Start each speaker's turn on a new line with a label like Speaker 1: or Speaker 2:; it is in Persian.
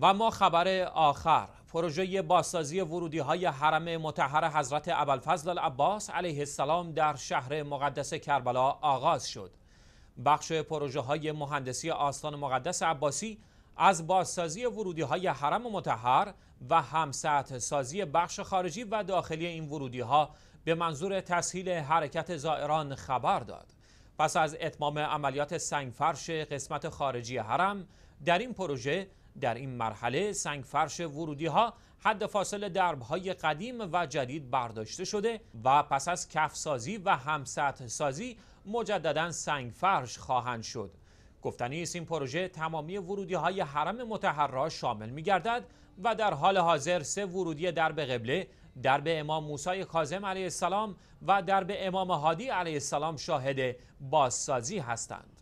Speaker 1: و ما خبر آخر پروژه بازسازی ورودی های حرم متحر حضرت ابوالفضل العباس علیه السلام در شهر مقدس کربلا آغاز شد بخش پروژه های مهندسی آستان مقدس عباسی از بازسازی ورودی های حرم متحر و همسط سازی بخش خارجی و داخلی این ورودی ها به منظور تسهیل حرکت زائران خبر داد پس از اتمام عملیات سنگفرش قسمت خارجی حرم در این پروژه در این مرحله سنگ فرش ورودی ها حد فاصل درب های قدیم و جدید برداشته شده و پس از کفسازی و همسطح سازی مجددا سنگ فرش خواهند شد گفتنی است این پروژه تمامی ورودی های حرم را شامل می گردد و در حال حاضر سه ورودی درب قبله درب امام موسی کاظم علیه السلام و درب امام هادی علیه السلام شاهد بازسازی هستند